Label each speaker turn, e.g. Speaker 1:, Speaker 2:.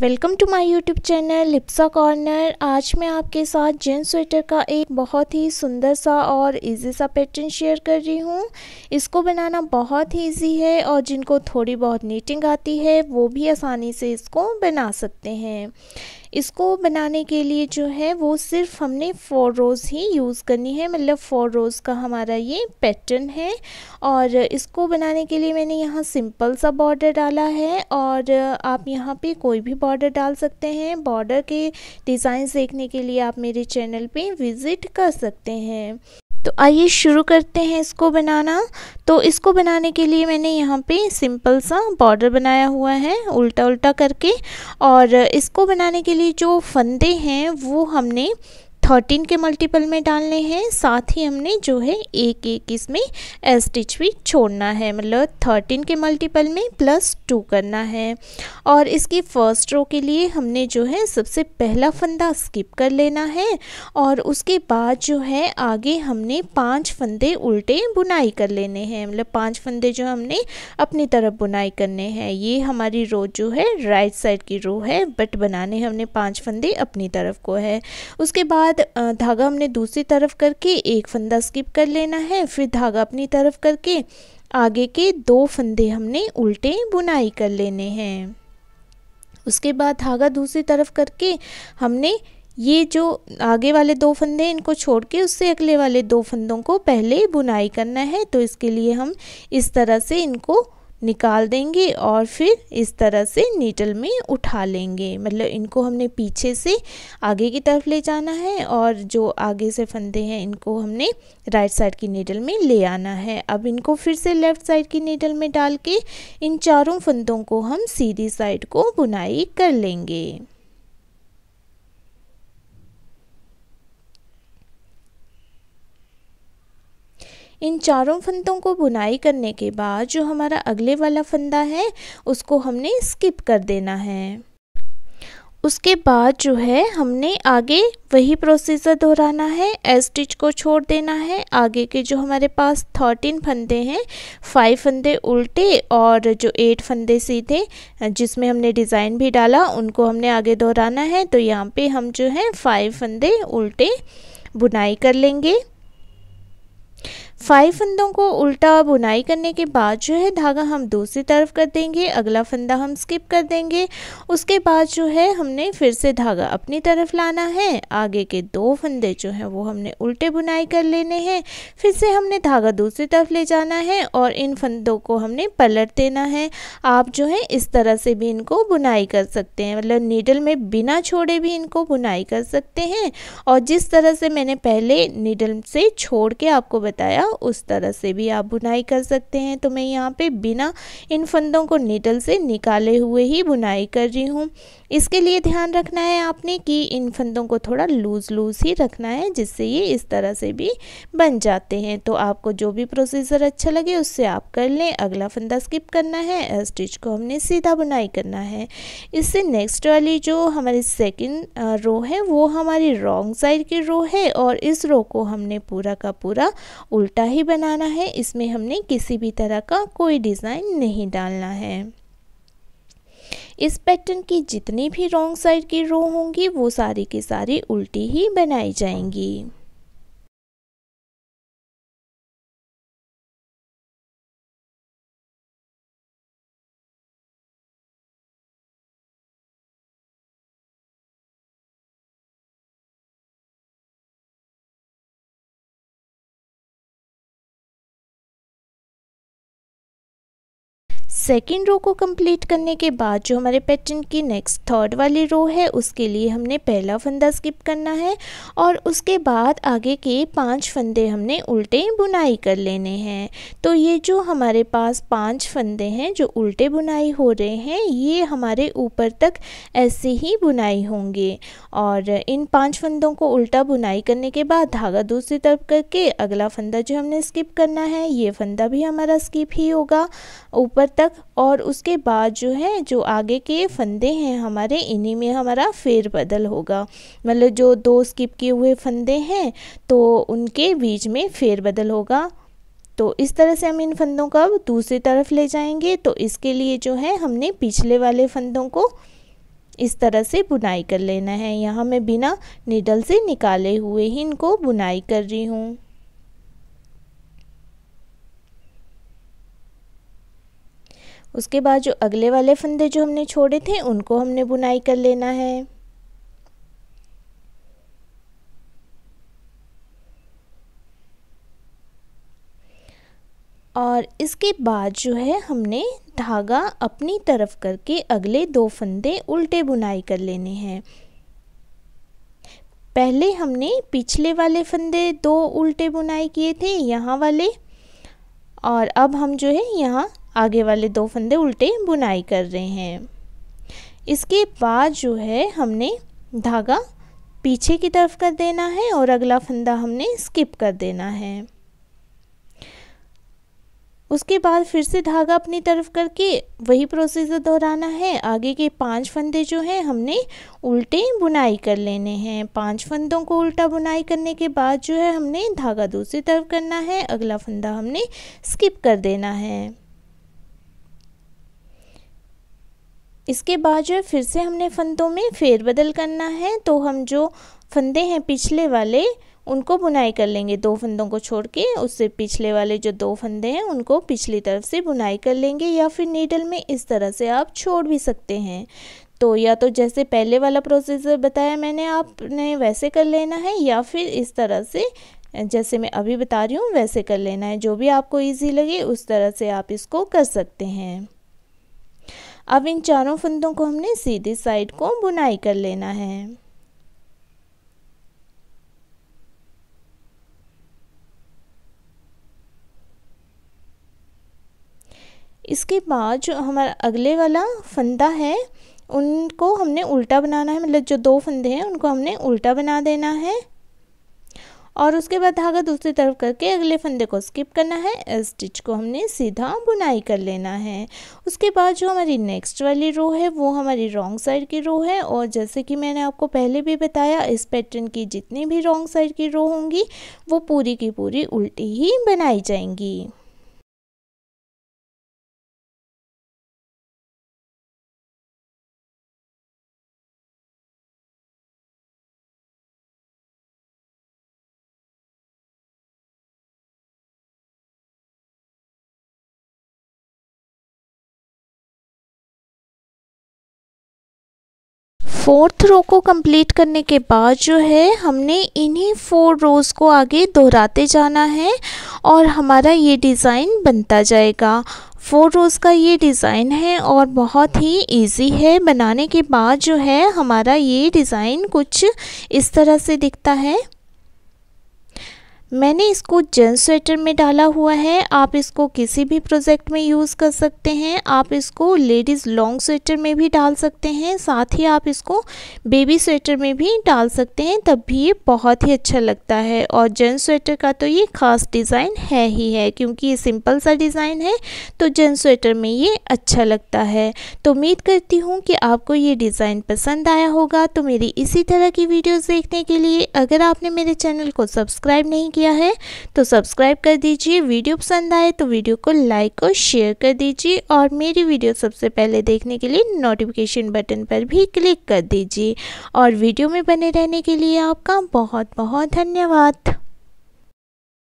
Speaker 1: welcome to my YouTube channel Lipsa Corner आज मैं आपके साथ जेंट्स स्वेटर का एक बहुत ही सुंदर सा और इजी सा पैटर्न शेयर कर रही हूँ इसको बनाना बहुत ही ईजी है और जिनको थोड़ी बहुत नीटिंग आती है वो भी आसानी से इसको बना सकते हैं इसको बनाने के लिए जो है वो सिर्फ हमने फोर रोज़ ही यूज़ करनी है मतलब फोर रोज़ का हमारा ये पैटर्न है और इसको बनाने के लिए मैंने यहाँ सिंपल सा बॉर्डर डाला है और आप यहाँ पे कोई भी बॉर्डर डाल सकते हैं बॉर्डर के डिज़ाइन देखने के लिए आप मेरे चैनल पे विज़िट कर सकते हैं तो आइए शुरू करते हैं इसको बनाना तो इसको बनाने के लिए मैंने यहाँ पे सिंपल सा बॉर्डर बनाया हुआ है उल्टा उल्टा करके और इसको बनाने के लिए जो फंदे हैं वो हमने थर्टीन के मल्टीपल में डालने हैं साथ ही हमने जो है एक एक इसमें स्टिच भी छोड़ना है मतलब थर्टीन के मल्टीपल में प्लस टू करना है और इसकी फर्स्ट रो के लिए हमने जो है सबसे पहला फंदा स्किप कर लेना है और उसके बाद जो है आगे हमने पांच फंदे उल्टे बुनाई कर लेने हैं मतलब पांच फंदे जो हमने अपनी तरफ बुनाई करने हैं ये हमारी रो जो है राइट साइड की रो है बट बनाने हमने पाँच फंदे अपनी तरफ को है उसके बाद बाद धागा हमने दूसरी तरफ करके एक फंदा स्किप कर लेना है फिर धागा अपनी तरफ करके आगे के दो फंदे हमने उल्टे बुनाई कर लेने हैं उसके बाद धागा दूसरी तरफ करके हमने ये जो आगे वाले दो फंदे इनको छोड़ के उससे अगले वाले दो फंदों को पहले बुनाई करना है तो इसके लिए हम इस तरह से इनको निकाल देंगे और फिर इस तरह से नीडल में उठा लेंगे मतलब इनको हमने पीछे से आगे की तरफ ले जाना है और जो आगे से फंदे हैं इनको हमने राइट साइड की नीडल में ले आना है अब इनको फिर से लेफ़्ट साइड की नीडल में डाल के इन चारों फंदों को हम सीधी साइड को बुनाई कर लेंगे इन चारों फंदों को बुनाई करने के बाद जो हमारा अगले वाला फंदा है उसको हमने स्किप कर देना है उसके बाद जो है हमने आगे वही प्रोसीजर दोहराना है एस स्टिच को छोड़ देना है आगे के जो हमारे पास थर्टीन फंदे हैं फाइव फंदे उल्टे और जो एट फंदे सीधे जिसमें हमने डिज़ाइन भी डाला उनको हमने आगे दोहराना है तो यहाँ पे हम जो है फाइव फंदे उल्टे बुनाई कर लेंगे फाइव फंदों को उल्टा बुनाई करने के बाद जो है धागा हम दूसरी तरफ कर देंगे अगला फंदा हम स्किप कर देंगे उसके बाद जो है हमने फिर से धागा अपनी तरफ लाना है आगे के दो फंदे जो हैं वो हमने उल्टे बुनाई कर लेने हैं फिर से हमने धागा दूसरी तरफ ले जाना है और इन फंदों को हमने पलट देना है आप जो है इस तरह से भी इनको बुनाई कर सकते हैं मतलब नीडल में बिना छोड़े भी इनको बुनाई कर सकते हैं और जिस तरह से मैंने पहले नीडल से छोड़ के आपको बताया उस तरह से भी आप बुनाई कर सकते हैं तो मैं यहाँ पे बिना इन फंदों को निडल से निकाले हुए ही बुनाई कर रही हूँ इसके लिए ध्यान रखना है आपने कि इन फंदों को थोड़ा लूज़ लूज़ ही रखना है जिससे ये इस तरह से भी बन जाते हैं तो आपको जो भी प्रोसीजर अच्छा लगे उससे आप कर लें अगला फंदा स्किप करना है स्टिच को हमने सीधा बुनाई करना है इससे नेक्स्ट वाली जो हमारी सेकेंड रो है वो हमारी रॉन्ग साइड की रो है और इस रो को हमने पूरा का पूरा उल्टा उल्टा ही बनाना है इसमें हमने किसी भी तरह का कोई डिज़ाइन नहीं डालना है इस पैटर्न की जितनी भी रॉन्ग साइड की रो होंगी वो सारी की सारी उल्टी ही बनाई जाएंगी सेकेंड रो को कंप्लीट करने के बाद जो हमारे पैटर्न की नेक्स्ट थर्ड वाली रो है उसके लिए हमने पहला फंदा स्किप करना है और उसके बाद आगे के पांच फंदे हमने उल्टे बुनाई कर लेने हैं तो ये जो हमारे पास पांच फंदे हैं जो उल्टे बुनाई हो रहे हैं ये हमारे ऊपर तक ऐसे ही बुनाई होंगे और इन पाँच फंदों को उल्टा बुनाई करने के बाद धागा दूसरी तरफ करके अगला फंदा जो हमने स्किप करना है ये फंदा भी हमारा स्किप ही होगा ऊपर तक और उसके बाद जो है जो आगे के फंदे हैं हमारे इन्हीं में हमारा फेरबदल होगा मतलब जो दो स्किप किए हुए फंदे हैं तो उनके बीच में फेरबदल होगा तो इस तरह से हम इन फंदों को अब दूसरी तरफ ले जाएंगे तो इसके लिए जो है हमने पिछले वाले फंदों को इस तरह से बुनाई कर लेना है यहाँ मैं बिना निडल से निकाले हुए ही इनको बुनाई कर रही हूँ उसके बाद जो अगले वाले फंदे जो हमने छोड़े थे उनको हमने बुनाई कर लेना है और इसके बाद जो है हमने धागा अपनी तरफ करके अगले दो फंदे उल्टे बुनाई कर लेने हैं पहले हमने पिछले वाले फंदे दो उल्टे बुनाई किए थे यहाँ वाले और अब हम जो है यहाँ आगे वाले दो फंदे उल्टे बुनाई कर रहे हैं इसके बाद जो है हमने धागा पीछे की तरफ कर देना है और अगला फंदा हमने स्किप कर देना है उसके बाद फिर से धागा अपनी तरफ करके वही प्रोसीजर दोहराना है आगे के पांच फंदे जो हैं हमने उल्टे बुनाई कर लेने हैं पांच फंदों को उल्टा बुनाई करने के बाद जो है हमने धागा दूसरी तरफ करना है अगला फंदा हमने स्किप कर देना है इसके बाद जो है फिर से हमने फंदों में फेरबदल करना है तो हम जो फंदे हैं पिछले वाले उनको बुनाई कर लेंगे दो फंदों को छोड़ के उससे पिछले वाले जो दो फंदे हैं उनको पिछली तरफ से बुनाई कर लेंगे या फिर नीडल में इस तरह से आप छोड़ भी सकते हैं तो या तो जैसे पहले वाला प्रोसीजर बताया मैंने आपने वैसे कर लेना है या फिर इस तरह से जैसे मैं अभी बता रही हूँ वैसे कर लेना है जो भी आपको ईजी लगे उस तरह से आप इसको कर सकते हैं अब इन चारों फंदों को हमने सीधी साइड को बुनाई कर लेना है इसके बाद जो हमारा अगले वाला फंदा है उनको हमने उल्टा बनाना है मतलब जो दो फंदे हैं उनको हमने उल्टा बना देना है और उसके बाद धागा दूसरी तरफ करके अगले फंदे को स्किप करना है स्टिच को हमने सीधा बुनाई कर लेना है उसके बाद जो हमारी नेक्स्ट वाली रो है वो हमारी रॉन्ग साइड की रो है और जैसे कि मैंने आपको पहले भी बताया इस पैटर्न की जितनी भी रॉन्ग साइड की रो होंगी वो पूरी की पूरी उल्टी ही बनाई जाएंगी फोर्थ रो को कंप्लीट करने के बाद जो है हमने इन्हीं फोर रोज़ को आगे दोहराते जाना है और हमारा ये डिज़ाइन बनता जाएगा फोर रोज़ का ये डिज़ाइन है और बहुत ही इजी है बनाने के बाद जो है हमारा ये डिज़ाइन कुछ इस तरह से दिखता है मैंने इसको जेंट स्वेटर में डाला हुआ है आप इसको किसी भी प्रोजेक्ट में यूज़ कर सकते हैं आप इसको लेडीज़ लॉन्ग स्वेटर में भी डाल सकते हैं साथ ही आप इसको बेबी स्वेटर में भी डाल सकते हैं तब भी ये बहुत ही अच्छा लगता है और जेंट स्वेटर का तो ये ख़ास डिज़ाइन है ही है क्योंकि ये सिंपल सा डिज़ाइन है तो जेंट स्वेटर में ये अच्छा लगता है तो उम्मीद करती हूँ कि आपको ये डिज़ाइन पसंद आया होगा तो मेरी इसी तरह की वीडियोज़ देखने के लिए अगर आपने मेरे चैनल को सब्सक्राइब नहीं किया किया है तो सब्सक्राइब कर दीजिए वीडियो पसंद आए तो वीडियो को लाइक और शेयर कर दीजिए और मेरी वीडियो सबसे पहले देखने के लिए नोटिफिकेशन बटन पर भी क्लिक कर दीजिए और वीडियो में बने रहने के लिए आपका बहुत बहुत धन्यवाद